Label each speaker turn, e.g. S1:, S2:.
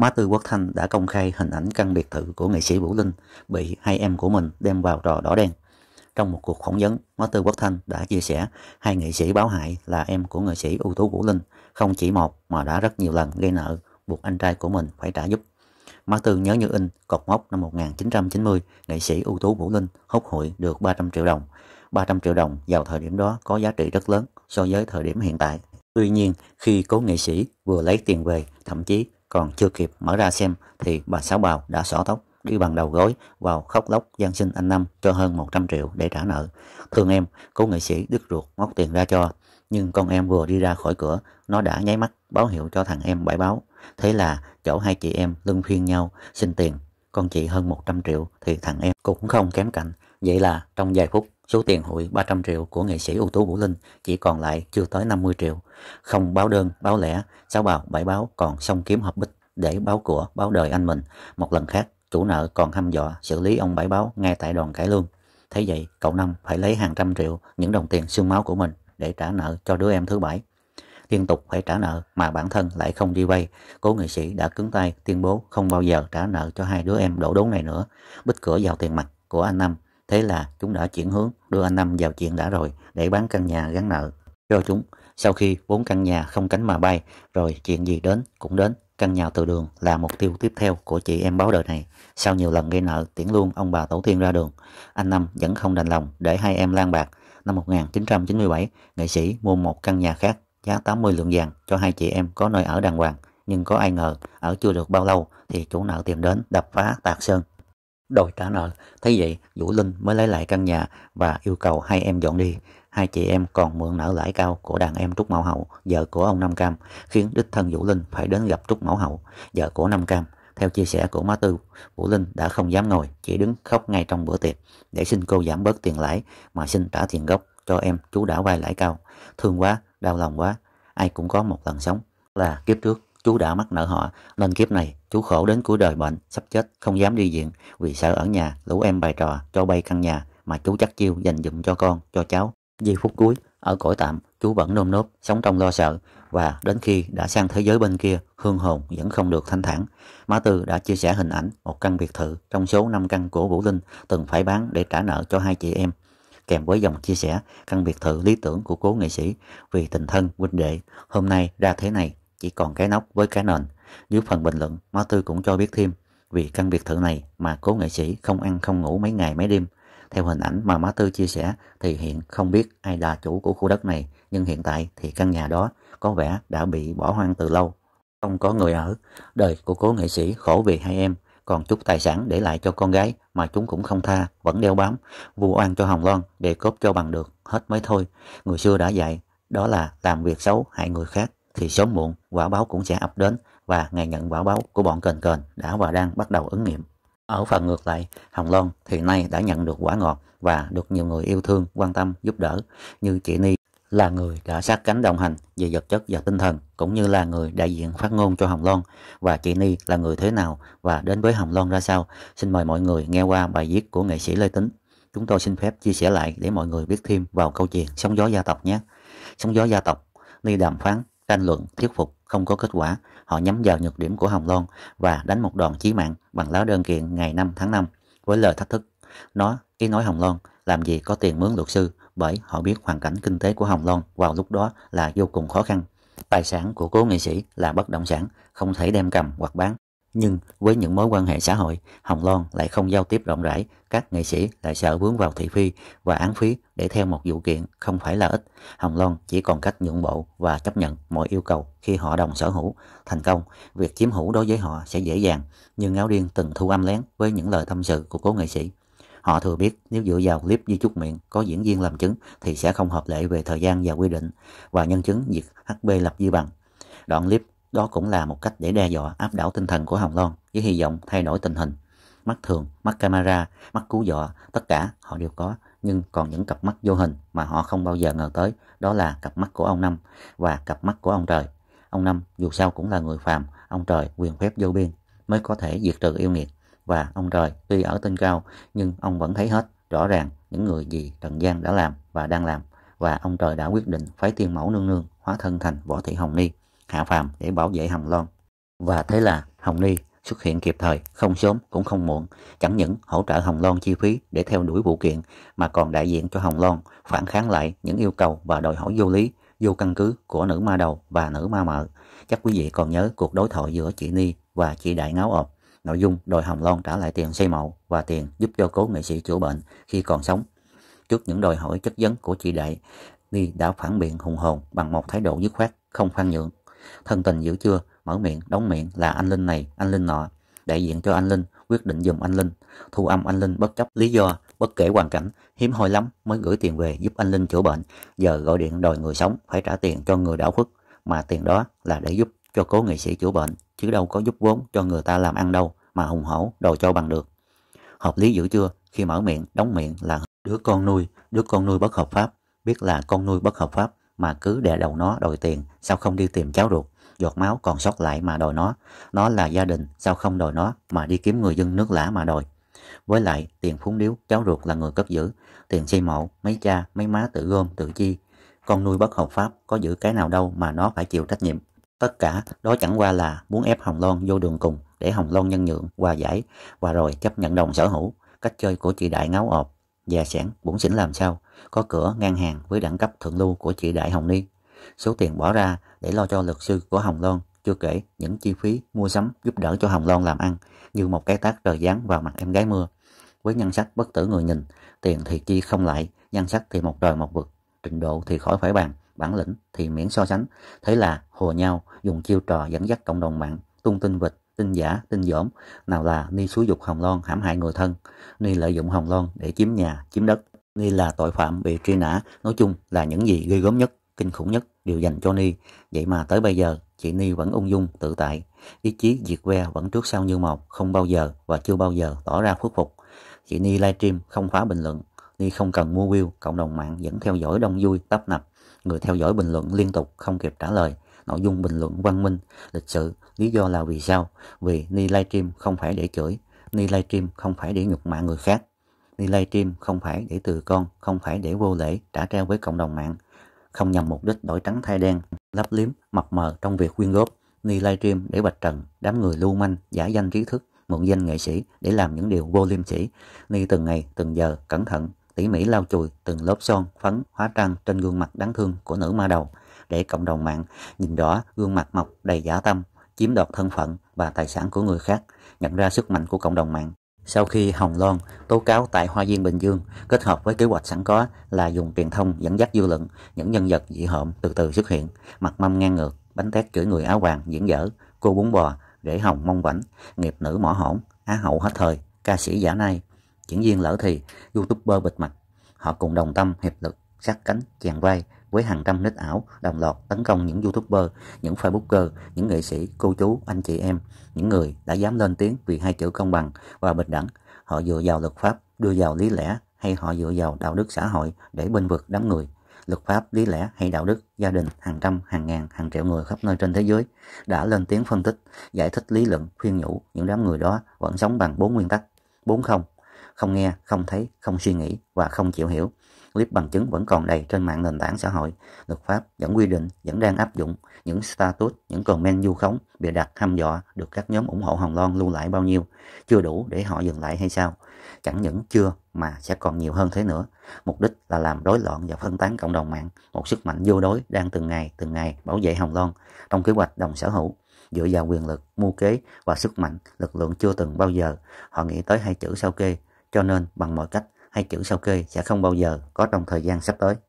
S1: Má Tư Quốc Thanh đã công khai hình ảnh căn biệt thự của nghệ sĩ Vũ Linh bị hai em của mình đem vào trò đỏ đen. Trong một cuộc phỏng vấn, Má Tư Quốc Thanh đã chia sẻ hai nghệ sĩ báo hại là em của nghệ sĩ ưu tú Vũ Linh không chỉ một mà đã rất nhiều lần gây nợ buộc anh trai của mình phải trả giúp. Má Tư nhớ như in, cột mốc năm 1990, nghệ sĩ ưu tú Vũ Linh hốt hụi được 300 triệu đồng. 300 triệu đồng vào thời điểm đó có giá trị rất lớn so với thời điểm hiện tại. Tuy nhiên, khi cố nghệ sĩ vừa lấy tiền về, thậm chí còn chưa kịp mở ra xem thì bà Sáu Bào đã xỏ tóc, đi bằng đầu gối vào khóc lóc gian sinh anh Năm cho hơn 100 triệu để trả nợ. Thương em, cố nghệ sĩ đứt ruột móc tiền ra cho. Nhưng con em vừa đi ra khỏi cửa, nó đã nháy mắt báo hiệu cho thằng em bãi báo. Thế là chỗ hai chị em lưng phiên nhau xin tiền. Con chị hơn 100 triệu thì thằng em cũng không kém cạnh. Vậy là trong vài phút Số tiền hụi 300 triệu của nghệ sĩ ưu tú Vũ Linh chỉ còn lại chưa tới 50 triệu. Không báo đơn, báo lẻ, sáu bào, bảy báo còn song kiếm hợp bích để báo của, báo đời anh mình. Một lần khác, chủ nợ còn hăm dọa xử lý ông bảy báo ngay tại đoàn cải lương. Thế vậy, cậu Năm phải lấy hàng trăm triệu những đồng tiền xương máu của mình để trả nợ cho đứa em thứ bảy. Liên tục phải trả nợ mà bản thân lại không đi vay, cố nghệ sĩ đã cứng tay tuyên bố không bao giờ trả nợ cho hai đứa em đổ đốn này nữa, bích cửa vào tiền mặt của anh Năm Thế là chúng đã chuyển hướng đưa anh Năm vào chuyện đã rồi để bán căn nhà gắn nợ cho chúng. Sau khi bốn căn nhà không cánh mà bay, rồi chuyện gì đến cũng đến. Căn nhà từ đường là mục tiêu tiếp theo của chị em báo đời này. Sau nhiều lần gây nợ, tiễn luôn ông bà tổ tiên ra đường. Anh Năm vẫn không đành lòng để hai em lang bạc. Năm 1997, nghệ sĩ mua một căn nhà khác giá 80 lượng vàng cho hai chị em có nơi ở đàng hoàng. Nhưng có ai ngờ, ở chưa được bao lâu thì chủ nợ tìm đến đập phá tạc sơn đòi trả nợ. Thấy vậy, Vũ Linh mới lấy lại căn nhà và yêu cầu hai em dọn đi. Hai chị em còn mượn nợ lãi cao của đàn em Trúc Mão Hậu, vợ của ông Nam Cam, khiến đích thân Vũ Linh phải đến gặp Trúc Mão Hậu, vợ của Nam Cam. Theo chia sẻ của má Tư, Vũ Linh đã không dám ngồi, chỉ đứng khóc ngay trong bữa tiệc để xin cô giảm bớt tiền lãi mà xin trả tiền gốc cho em chú đã vay lãi cao. Thương quá, đau lòng quá, ai cũng có một lần sống là kiếp trước Chú đã mắc nợ họ, nên kiếp này chú khổ đến cuối đời bệnh, sắp chết, không dám đi viện vì sợ ở nhà lũ em bày trò cho bay căn nhà mà chú chắc chiêu dành dụm cho con, cho cháu. Giây phút cuối, ở cõi tạm, chú vẫn nôm nốt, sống trong lo sợ và đến khi đã sang thế giới bên kia, hương hồn vẫn không được thanh thản. má Tư đã chia sẻ hình ảnh một căn biệt thự trong số 5 căn của Vũ Linh từng phải bán để trả nợ cho hai chị em kèm với dòng chia sẻ căn biệt thự lý tưởng của cố nghệ sĩ vì tình thân huynh đệ hôm nay ra thế này chỉ còn cái nóc với cái nền. Dưới phần bình luận, Má Tư cũng cho biết thêm, vì căn biệt thự này mà cố nghệ sĩ không ăn không ngủ mấy ngày mấy đêm. Theo hình ảnh mà Má Tư chia sẻ thì hiện không biết ai là chủ của khu đất này, nhưng hiện tại thì căn nhà đó có vẻ đã bị bỏ hoang từ lâu. Không có người ở, đời của cố nghệ sĩ khổ vì hai em, còn chút tài sản để lại cho con gái mà chúng cũng không tha, vẫn đeo bám, vu oan cho Hồng Loan để cốp cho bằng được, hết mới thôi. Người xưa đã dạy, đó là làm việc xấu hại người khác thì sớm muộn quả báo cũng sẽ ập đến và ngày nhận quả báo của bọn kền kền đã và đang bắt đầu ứng nghiệm. Ở phần ngược lại, Hồng Loan thì nay đã nhận được quả ngọt và được nhiều người yêu thương, quan tâm, giúp đỡ như chị Ni là người đã sát cánh đồng hành về vật chất và tinh thần cũng như là người đại diện phát ngôn cho Hồng Loan và chị Ni là người thế nào và đến với Hồng Loan ra sao. Xin mời mọi người nghe qua bài viết của nghệ sĩ Lê Tính. Chúng tôi xin phép chia sẻ lại để mọi người biết thêm vào câu chuyện Sóng gió gia tộc nhé. Sóng gió gia tộc, Ni đàm phán Tranh luận, thuyết phục không có kết quả, họ nhắm vào nhược điểm của Hồng Loan và đánh một đòn chí mạng bằng lá đơn kiện ngày 5 tháng 5 với lời thách thức. Nó, ý nói Hồng Loan, làm gì có tiền mướn luật sư bởi họ biết hoàn cảnh kinh tế của Hồng Loan vào lúc đó là vô cùng khó khăn. Tài sản của cố nghệ sĩ là bất động sản, không thể đem cầm hoặc bán nhưng với những mối quan hệ xã hội, Hồng Loan lại không giao tiếp rộng rãi, các nghệ sĩ lại sợ vướng vào thị phi và án phí để theo một vụ kiện không phải là ít. Hồng Loan chỉ còn cách nhượng bộ và chấp nhận mọi yêu cầu khi họ đồng sở hữu. Thành công, việc chiếm hữu đối với họ sẽ dễ dàng, nhưng Ngáo Điên từng thu âm lén với những lời tâm sự của cố nghệ sĩ. Họ thừa biết nếu dựa vào clip di chúc miệng có diễn viên làm chứng thì sẽ không hợp lệ về thời gian và quy định và nhân chứng việc HB lập dư bằng. Đoạn clip đó cũng là một cách để đe dọa áp đảo tinh thần của Hồng Loan với hy vọng thay đổi tình hình. Mắt thường, mắt camera, mắt cứu dọa, tất cả họ đều có. Nhưng còn những cặp mắt vô hình mà họ không bao giờ ngờ tới, đó là cặp mắt của ông Năm và cặp mắt của ông Trời. Ông Năm dù sao cũng là người phàm, ông Trời quyền phép vô biên mới có thể diệt trừ yêu nghiệt. Và ông Trời tuy ở tinh cao nhưng ông vẫn thấy hết rõ ràng những người gì Trần gian đã làm và đang làm và ông trời đã quyết định phái tiên mẫu nương nương hóa thân thành võ thị hồng ni hạ phàm để bảo vệ Hồng Loan. Và thế là Hồng Ni xuất hiện kịp thời, không sớm cũng không muộn, chẳng những hỗ trợ Hồng Loan chi phí để theo đuổi vụ kiện mà còn đại diện cho Hồng Loan phản kháng lại những yêu cầu và đòi hỏi vô lý, vô căn cứ của nữ ma đầu và nữ ma mợ. Chắc quý vị còn nhớ cuộc đối thoại giữa chị Ni và chị Đại Ngáo ộp. Nội dung đòi Hồng Loan trả lại tiền xây mộ và tiền giúp cho cố nghệ sĩ chữa bệnh khi còn sống. Trước những đòi hỏi chất vấn của chị Đại, Ni đã phản biện hùng hồn bằng một thái độ dứt khoát, không khoan nhượng thân tình dữ chưa mở miệng đóng miệng là anh linh này anh linh nọ đại diện cho anh linh quyết định dùng anh linh thu âm anh linh bất chấp lý do bất kể hoàn cảnh hiếm hoi lắm mới gửi tiền về giúp anh linh chữa bệnh giờ gọi điện đòi người sống phải trả tiền cho người đảo khuất mà tiền đó là để giúp cho cố nghệ sĩ chữa bệnh chứ đâu có giúp vốn cho người ta làm ăn đâu mà hùng hổ đòi cho bằng được hợp lý dữ chưa khi mở miệng đóng miệng là đứa con nuôi đứa con nuôi bất hợp pháp biết là con nuôi bất hợp pháp mà cứ để đầu nó đòi tiền, sao không đi tìm cháu ruột, giọt máu còn sót lại mà đòi nó, nó là gia đình, sao không đòi nó mà đi kiếm người dân nước lã mà đòi. Với lại tiền phúng điếu, cháu ruột là người cất giữ, tiền xây mộ, mấy cha, mấy má tự gom, tự chi. Con nuôi bất hợp pháp, có giữ cái nào đâu mà nó phải chịu trách nhiệm. Tất cả đó chẳng qua là muốn ép Hồng Loan vô đường cùng để Hồng Loan nhân nhượng, hòa giải và rồi chấp nhận đồng sở hữu. Cách chơi của chị Đại ngáo ọp, già sẻn, bổn xỉn làm sao có cửa ngang hàng với đẳng cấp thượng lưu của chị Đại Hồng Liên. Số tiền bỏ ra để lo cho luật sư của Hồng Loan, chưa kể những chi phí mua sắm giúp đỡ cho Hồng Loan làm ăn như một cái tác trời giáng vào mặt em gái mưa. Với nhân sắc bất tử người nhìn, tiền thì chi không lại, nhân sắc thì một trời một vực, trình độ thì khỏi phải bàn, bản lĩnh thì miễn so sánh. Thế là hồ nhau dùng chiêu trò dẫn dắt cộng đồng mạng, tung tin vịt, tin giả, tin dỗm, nào là ni xúi dục Hồng Loan hãm hại người thân, ni lợi dụng Hồng Loan để chiếm nhà, chiếm đất, Nghi là tội phạm bị truy nã, nói chung là những gì ghê gớm nhất, kinh khủng nhất đều dành cho Ni. Vậy mà tới bây giờ, chị Ni vẫn ung dung, tự tại. Ý chí diệt que vẫn trước sau như một, không bao giờ và chưa bao giờ tỏ ra khuất phục. Chị Ni livestream không khóa bình luận, Ni không cần mua view, cộng đồng mạng vẫn theo dõi đông vui, tấp nập. Người theo dõi bình luận liên tục, không kịp trả lời nội dung bình luận văn minh, lịch sự. Lý do là vì sao? Vì Ni livestream không phải để chửi, Ni livestream không phải để nhục mạ người khác, đi livestream không phải để từ con, không phải để vô lễ trả treo với cộng đồng mạng, không nhằm mục đích đổi trắng thay đen, lấp liếm, mập mờ trong việc quyên góp. Ni livestream để bạch trần, đám người lưu manh, giả danh trí thức, mượn danh nghệ sĩ để làm những điều vô liêm sỉ. Ni từng ngày, từng giờ, cẩn thận, tỉ mỉ lau chùi từng lớp son, phấn, hóa trang trên gương mặt đáng thương của nữ ma đầu để cộng đồng mạng nhìn rõ gương mặt mọc đầy giả tâm, chiếm đoạt thân phận và tài sản của người khác, nhận ra sức mạnh của cộng đồng mạng. Sau khi Hồng Loan tố cáo tại Hoa viên Bình Dương, kết hợp với kế hoạch sẵn có là dùng truyền thông dẫn dắt dư luận, những nhân vật dị hợm từ từ xuất hiện, mặt mâm ngang ngược, bánh tét chửi người áo vàng diễn dở, cô bún bò, rễ hồng mong vảnh, nghiệp nữ mỏ hổn, á hậu hết thời, ca sĩ giả nay, diễn viên lỡ thì, youtuber bịt mặt. Họ cùng đồng tâm hiệp lực, sát cánh, chèn vai, với hàng trăm nick ảo đồng loạt tấn công những youtuber, những facebooker, những nghệ sĩ, cô chú, anh chị em, những người đã dám lên tiếng vì hai chữ công bằng và bình đẳng. Họ dựa vào luật pháp, đưa vào lý lẽ hay họ dựa vào đạo đức xã hội để bên vực đám người. Luật pháp, lý lẽ hay đạo đức, gia đình, hàng trăm, hàng ngàn, hàng triệu người khắp nơi trên thế giới đã lên tiếng phân tích, giải thích lý luận, khuyên nhủ những đám người đó vẫn sống bằng bốn nguyên tắc. Bốn không, không nghe, không thấy, không suy nghĩ và không chịu hiểu clip bằng chứng vẫn còn đầy trên mạng nền tảng xã hội. Luật pháp vẫn quy định, vẫn đang áp dụng những status, những comment du khống, bịa đặt, hăm dọa được các nhóm ủng hộ Hồng Loan lưu lại bao nhiêu, chưa đủ để họ dừng lại hay sao? Chẳng những chưa mà sẽ còn nhiều hơn thế nữa. Mục đích là làm rối loạn và phân tán cộng đồng mạng, một sức mạnh vô đối đang từng ngày từng ngày bảo vệ Hồng Loan trong kế hoạch đồng sở hữu dựa vào quyền lực, mưu kế và sức mạnh, lực lượng chưa từng bao giờ. Họ nghĩ tới hai chữ sao kê, cho nên bằng mọi cách hay chữ sao kê sẽ không bao giờ có trong thời gian sắp tới.